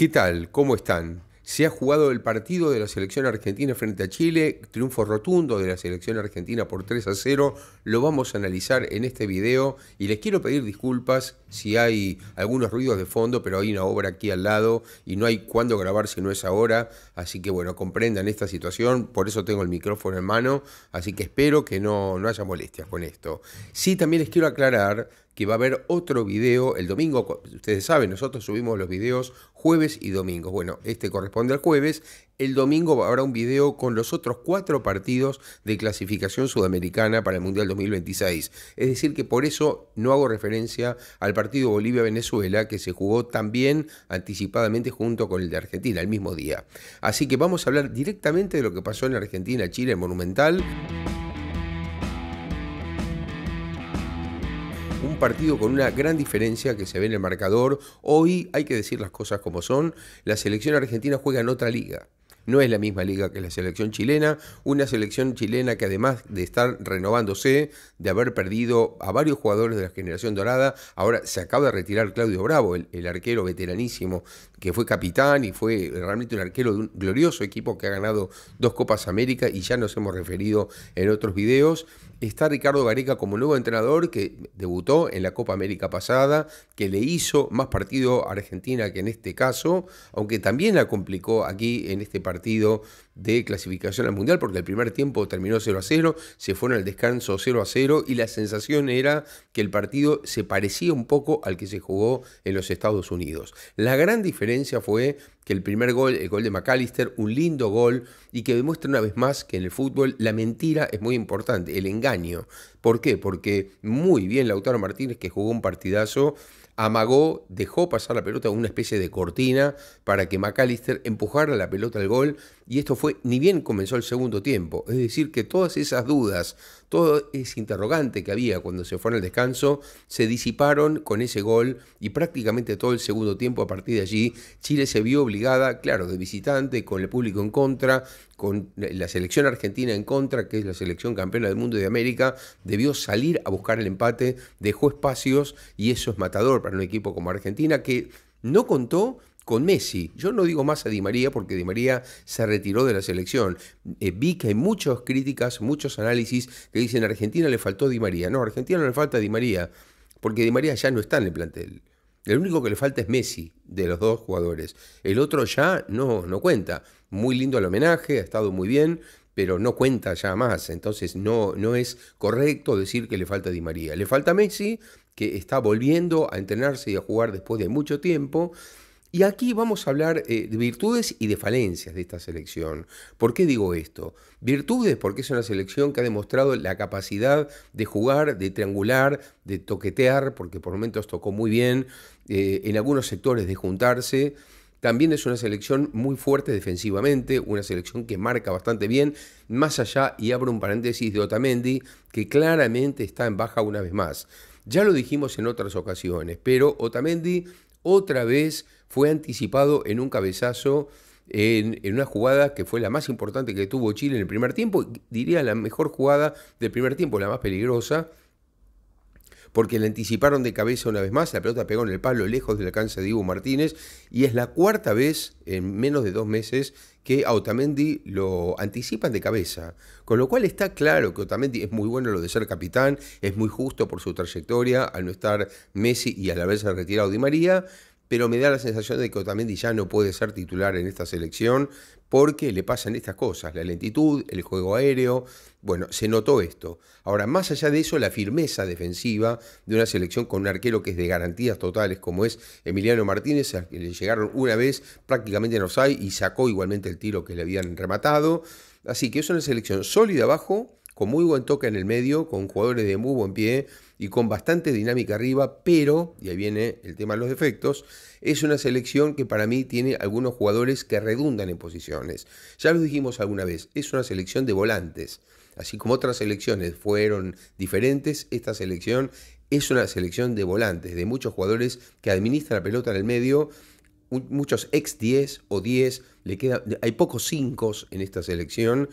¿Qué tal? ¿Cómo están? Se ha jugado el partido de la selección argentina frente a Chile, triunfo rotundo de la selección argentina por 3 a 0. Lo vamos a analizar en este video y les quiero pedir disculpas si hay algunos ruidos de fondo, pero hay una obra aquí al lado y no hay cuándo grabar si no es ahora. Así que bueno, comprendan esta situación, por eso tengo el micrófono en mano, así que espero que no, no haya molestias con esto. Sí, también les quiero aclarar que va a haber otro video el domingo. Ustedes saben, nosotros subimos los videos jueves y domingos. Bueno, este corresponde al jueves. El domingo habrá un video con los otros cuatro partidos de clasificación sudamericana para el Mundial 2026. Es decir, que por eso no hago referencia al partido Bolivia-Venezuela, que se jugó también anticipadamente junto con el de Argentina el mismo día. Así que vamos a hablar directamente de lo que pasó en Argentina-Chile, el Monumental. partido con una gran diferencia que se ve en el marcador. Hoy hay que decir las cosas como son. La selección argentina juega en otra liga no es la misma liga que la selección chilena, una selección chilena que además de estar renovándose, de haber perdido a varios jugadores de la generación dorada, ahora se acaba de retirar Claudio Bravo, el, arquero veteranísimo que fue capitán y fue realmente un arquero de un glorioso equipo que ha ganado dos Copas América y ya nos hemos referido en otros videos. Está Ricardo Gareca como nuevo entrenador que debutó en la Copa América pasada, que le hizo más partido a Argentina que en este caso, aunque también la complicó aquí en este partido partido de clasificación al Mundial, porque el primer tiempo terminó 0 a 0, se fueron al descanso 0 a 0 y la sensación era que el partido se parecía un poco al que se jugó en los Estados Unidos. La gran diferencia fue que el primer gol, el gol de McAllister, un lindo gol y que demuestra una vez más que en el fútbol la mentira es muy importante, el engaño. ¿Por qué? Porque muy bien Lautaro Martínez, que jugó un partidazo, amagó, dejó pasar la pelota, una especie de cortina para que McAllister empujara la pelota al gol y esto fue ni bien comenzó el segundo tiempo. Es decir, que todas esas dudas todo ese interrogante que había cuando se fueron al descanso, se disiparon con ese gol y prácticamente todo el segundo tiempo a partir de allí, Chile se vio obligada, claro, de visitante, con el público en contra, con la selección argentina en contra, que es la selección campeona del mundo de América, debió salir a buscar el empate, dejó espacios y eso es matador para un equipo como Argentina que no contó con Messi. Yo no digo más a Di María porque Di María se retiró de la selección. Eh, vi que hay muchas críticas, muchos análisis que dicen Argentina le faltó Di María. No, a Argentina no le falta Di María porque Di María ya no está en el plantel. El único que le falta es Messi, de los dos jugadores. El otro ya no, no cuenta. Muy lindo el homenaje, ha estado muy bien, pero no cuenta ya más. Entonces no, no es correcto decir que le falta Di María. Le falta Messi, que está volviendo a entrenarse y a jugar después de mucho tiempo. Y aquí vamos a hablar eh, de virtudes y de falencias de esta selección. ¿Por qué digo esto? Virtudes porque es una selección que ha demostrado la capacidad de jugar, de triangular, de toquetear, porque por momentos tocó muy bien, eh, en algunos sectores de juntarse. También es una selección muy fuerte defensivamente, una selección que marca bastante bien, más allá, y abro un paréntesis de Otamendi, que claramente está en baja una vez más. Ya lo dijimos en otras ocasiones, pero Otamendi otra vez fue anticipado en un cabezazo, en, una jugada que fue la más importante que tuvo Chile en el primer tiempo, diría la mejor jugada del primer tiempo, la más peligrosa, porque le anticiparon de cabeza una vez más, la pelota pegó en el palo lejos del alcance de Ivo Martínez, y es la cuarta vez en menos de dos meses que a Otamendi lo anticipan de cabeza, con lo cual está claro que Otamendi es muy bueno lo de ser capitán, es muy justo por su trayectoria al no estar Messi y a al haberse retirado Di María, pero me da la sensación de que Otamendi ya no puede ser titular en esta selección porque le pasan estas cosas, la lentitud, el juego aéreo, bueno, se notó esto. Ahora, más allá de eso, la firmeza defensiva de una selección con un arquero que es de garantías totales, como es Emiliano Martínez, que le llegaron una vez prácticamente en offside y sacó igualmente el tiro que le habían rematado. Así que es una selección sólida abajo, con muy buen toque en el medio, con jugadores de muy buen pie y con bastante dinámica arriba, pero, y ahí viene el tema de los defectos, es una selección que para mí tiene algunos jugadores que redundan en posiciones. Ya lo dijimos alguna vez, es una selección de volantes. Así como otras selecciones fueron diferentes, esta selección es una selección de volantes, de muchos jugadores que administran la pelota en el medio muchos ex 10 o 10, le queda, hay pocos 5 en esta selección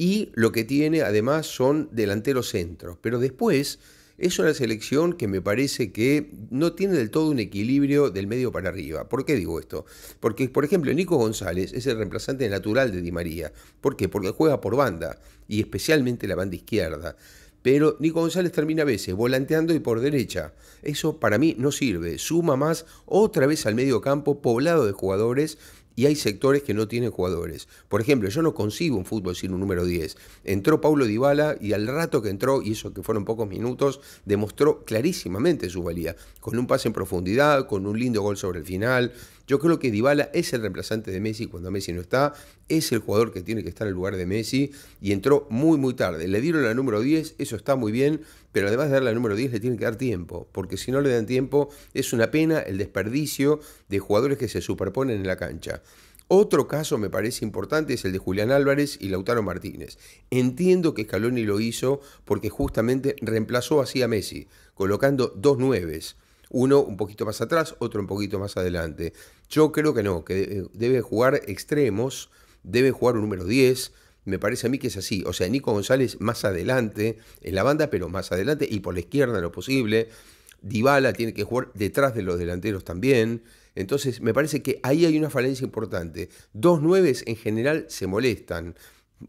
y lo que tiene además son delanteros centros. Pero después es una selección que me parece que no tiene del todo un equilibrio del medio para arriba. ¿Por qué digo esto? Porque, por ejemplo, Nico González es el reemplazante natural de Di María. ¿Por qué? Porque juega por banda y especialmente la banda izquierda pero Nico González termina a veces volanteando y por derecha. Eso para mí no sirve. Suma más otra vez al medio campo poblado de jugadores y hay sectores que no tienen jugadores. Por ejemplo, yo no concibo un fútbol sin un número 10. Entró Paulo Dybala y al rato que entró, y eso que fueron pocos minutos, demostró clarísimamente su valía, con un pase en profundidad, con un lindo gol sobre el final, yo creo que Dybala es el reemplazante de Messi cuando Messi no está, es el jugador que tiene que estar en el lugar de Messi y entró muy muy tarde. Le dieron la número 10, eso está muy bien, pero además de darle la número 10 le tienen que dar tiempo, porque si no le dan tiempo es una pena el desperdicio de jugadores que se superponen en la cancha. Otro caso me parece importante es el de Julián Álvarez y Lautaro Martínez. Entiendo que Scaloni lo hizo porque justamente reemplazó así a Messi, colocando dos nueves. Uno un poquito más atrás, otro un poquito más adelante. Yo creo que no, que eh, debe jugar extremos, debe jugar un número 10. Me parece a mí que es así. O sea, Nico González más adelante en la banda, pero más adelante y por la izquierda lo posible. Dybala tiene que jugar detrás de los delanteros también. Entonces, me parece que ahí hay una falencia importante. Dos nueves en general se molestan.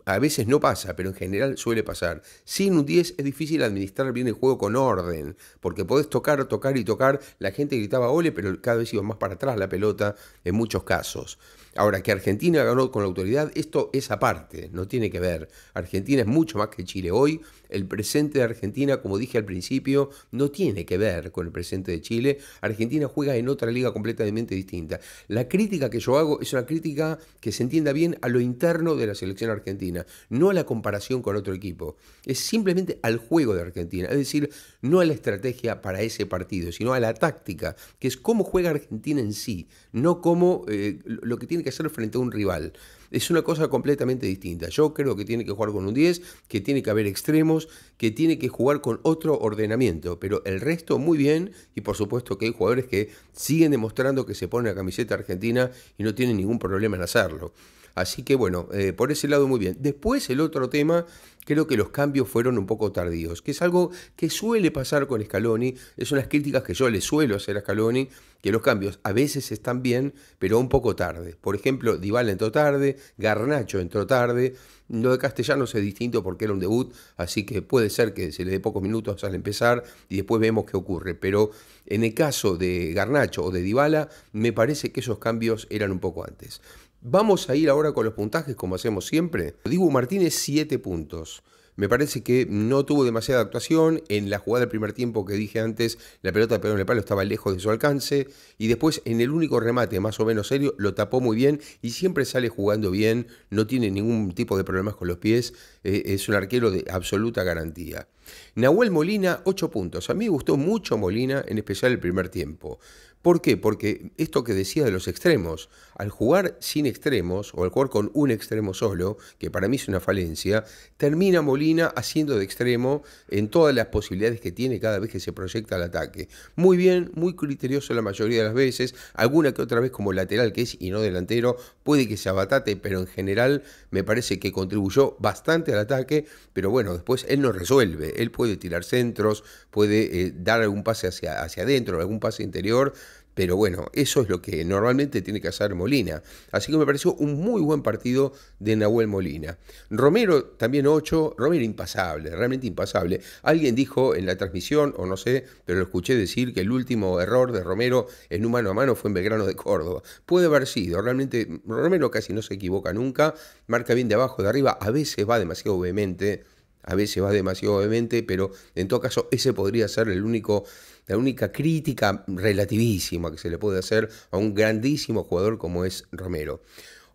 A veces no pasa, pero en general suele pasar. Sin un 10 es difícil administrar bien el juego con orden, porque podés tocar, tocar y tocar. La gente gritaba ole, pero cada vez iba más para atrás la pelota en muchos casos. Ahora, que Argentina ganó con la autoridad, esto es aparte, no tiene que ver. Argentina es mucho más que Chile hoy, el presente de Argentina, como dije al principio, no tiene que ver con el presente de Chile. Argentina juega en otra liga completamente distinta. La crítica que yo hago es una crítica que se entienda bien a lo interno de la selección argentina, no a la comparación con otro equipo. Es simplemente al juego de Argentina, es decir, no a la estrategia para ese partido, sino a la táctica, que es cómo juega Argentina en sí, no como eh, lo que tiene que hacer frente a un rival. Es una cosa completamente distinta. Yo creo que tiene que jugar con un 10, que tiene que haber extremos, que tiene que jugar con otro ordenamiento, pero el resto muy bien y por supuesto que hay jugadores que siguen demostrando que se pone la camiseta argentina y no tienen ningún problema en hacerlo. Así que bueno, eh, por ese lado muy bien. Después el otro tema, creo que los cambios fueron un poco tardíos, que es algo que suele pasar con Scaloni, es unas críticas que yo le suelo hacer a Scaloni, que los cambios a veces están bien, pero un poco tarde. Por ejemplo, Dybala entró tarde, Garnacho entró tarde, lo de Castellanos es distinto porque era un debut, así que puede ser que se le dé pocos minutos al empezar y después vemos qué ocurre, pero en el caso de Garnacho o de Dybala, me parece que esos cambios eran un poco antes. Vamos a ir ahora con los puntajes, como hacemos siempre. Dibu Martínez, 7 puntos. Me parece que no tuvo demasiada actuación. En la jugada del primer tiempo que dije antes, la pelota de en el palo estaba lejos de su alcance. Y después, en el único remate más o menos serio, lo tapó muy bien y siempre sale jugando bien. No tiene ningún tipo de problemas con los pies. Eh, es un arquero de absoluta garantía. Nahuel Molina, 8 puntos. A mí me gustó mucho Molina, en especial el primer tiempo. ¿Por qué? Porque esto que decía de los extremos, al jugar sin extremos o al jugar con un extremo solo, que para mí es una falencia, termina Molina haciendo de extremo en todas las posibilidades que tiene cada vez que se proyecta el ataque. Muy bien, muy criterioso la mayoría de las veces, alguna que otra vez como lateral que es y no delantero, puede que se abatate, pero en general me parece que contribuyó bastante al ataque, pero bueno, después él no resuelve, él puede tirar centros, puede eh, dar algún pase hacia, hacia adentro, algún pase interior, pero bueno, eso es lo que normalmente tiene que hacer Molina. Así que me pareció un muy buen partido de Nahuel Molina. Romero también 8, Romero impasable, realmente impasable. Alguien dijo en la transmisión, o no sé, pero lo escuché decir que el último error de Romero en un mano a mano fue en Belgrano de Córdoba. Puede haber sido, realmente Romero casi no se equivoca nunca, marca bien de abajo, de arriba, a veces va demasiado vehemente a veces va demasiado obviamente, pero en todo caso ese podría ser el único, la única crítica relativísima que se le puede hacer a un grandísimo jugador como es Romero.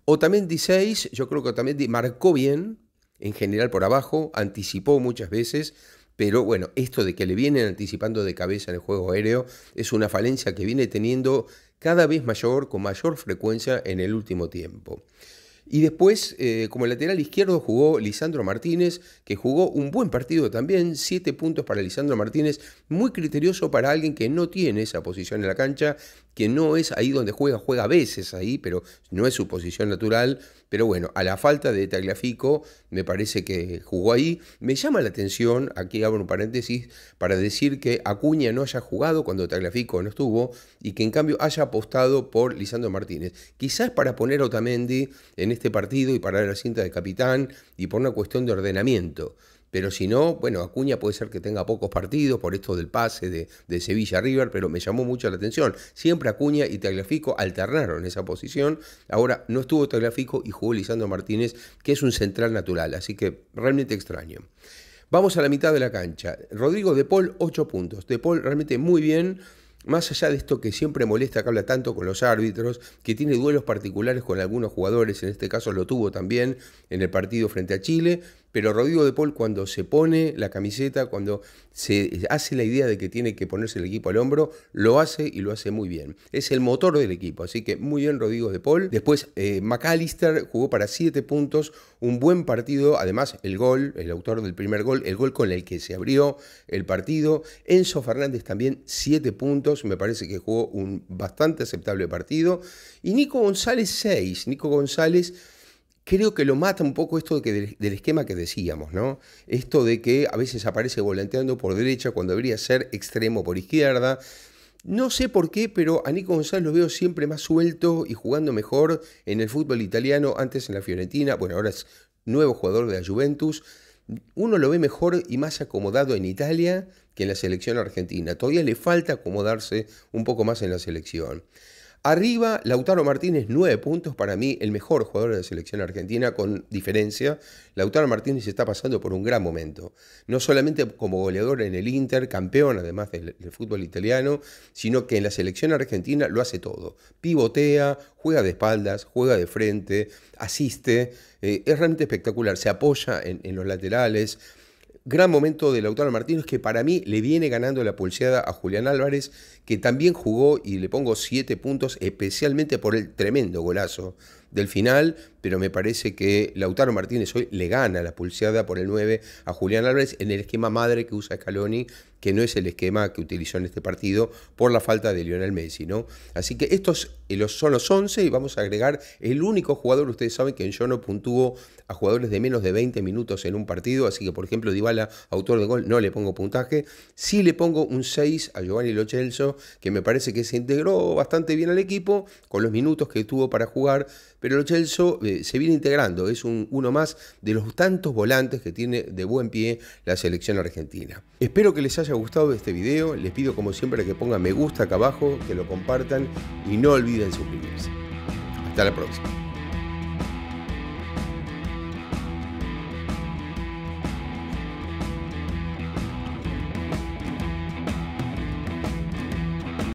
Otamendi 6, yo creo que Otamendi marcó bien, en general por abajo, anticipó muchas veces, pero bueno, esto de que le vienen anticipando de cabeza en el juego aéreo es una falencia que viene teniendo cada vez mayor, con mayor frecuencia en el último tiempo. Y después, eh, como lateral izquierdo, jugó Lisandro Martínez, que jugó un buen partido también, siete puntos para Lisandro Martínez, muy criterioso para alguien que no tiene esa posición en la cancha, que no es ahí donde juega, juega a veces ahí, pero no es su posición natural. Pero bueno, a la falta de Tagliafico, me parece que jugó ahí. Me llama la atención, aquí abro un paréntesis, para decir que Acuña no haya jugado cuando Tagliafico no estuvo y que en cambio haya apostado por Lisandro Martínez. Quizás para poner a Otamendi en este partido y parar la cinta de capitán y por una cuestión de ordenamiento. Pero si no, bueno, Acuña puede ser que tenga pocos partidos por esto del pase de, de Sevilla River, pero me llamó mucho la atención. Siempre Acuña y Tagliafico alternaron esa posición. Ahora no estuvo Tagliafico y jugó Lisandro Martínez, que es un central natural, así que realmente extraño. Vamos a la mitad de la cancha. Rodrigo De Paul, 8 puntos. De Paul realmente muy bien. Más allá de esto que siempre molesta que habla tanto con los árbitros, que tiene duelos particulares con algunos jugadores, en este caso lo tuvo también en el partido frente a Chile, pero Rodrigo de Paul cuando se pone la camiseta, cuando se hace la idea de que tiene que ponerse el equipo al hombro, lo hace y lo hace muy bien. Es el motor del equipo, así que muy bien Rodrigo de Paul. Después eh, McAllister jugó para 7 puntos, un buen partido, además el gol, el autor del primer gol, el gol con el que se abrió el partido. Enzo Fernández también 7 puntos, me parece que jugó un bastante aceptable partido. Y Nico González 6, Nico González creo que lo mata un poco esto que del, del, esquema que decíamos, ¿no? Esto de que a veces aparece volanteando por derecha cuando debería ser extremo por izquierda. No sé por qué, pero a Nico González lo veo siempre más suelto y jugando mejor en el fútbol italiano, antes en la Fiorentina, bueno, ahora es nuevo jugador de la Juventus. Uno lo ve mejor y más acomodado en Italia que en la selección argentina. Todavía le falta acomodarse un poco más en la selección. Arriba, Lautaro Martínez, nueve puntos, para mí el mejor jugador de la selección argentina, con diferencia. Lautaro Martínez está pasando por un gran momento, no solamente como goleador en el Inter, campeón además del, fútbol italiano, sino que en la selección argentina lo hace todo. Pivotea, juega de espaldas, juega de frente, asiste, eh, es realmente espectacular, se apoya en los laterales gran momento de Lautaro Martínez que para mí le viene ganando la pulseada a Julián Álvarez, que también jugó y le pongo siete puntos, especialmente por el tremendo golazo del final, pero me parece que Lautaro Martínez hoy le gana la pulseada por el 9 a Julián Álvarez en el esquema madre que usa Scaloni, que no es el esquema que utilizó en este partido por la falta de Lionel Messi, ¿no? Así que estos eh, son los 11 y vamos a agregar el único jugador, ustedes saben que yo no puntúo a jugadores de menos de 20 minutos en un partido, así que por ejemplo Dybala, autor de gol, no le pongo puntaje, sí le pongo un 6 a Giovanni Lochelso, que me parece que se integró bastante bien al equipo con los minutos que tuvo para jugar, pero el Chelso eh, se viene integrando, es uno más de los tantos volantes que tiene de buen pie la selección argentina. Espero que les haya gustado este video, les pido como siempre que pongan me gusta acá abajo, que lo compartan y no olviden suscribirse. Hasta la próxima.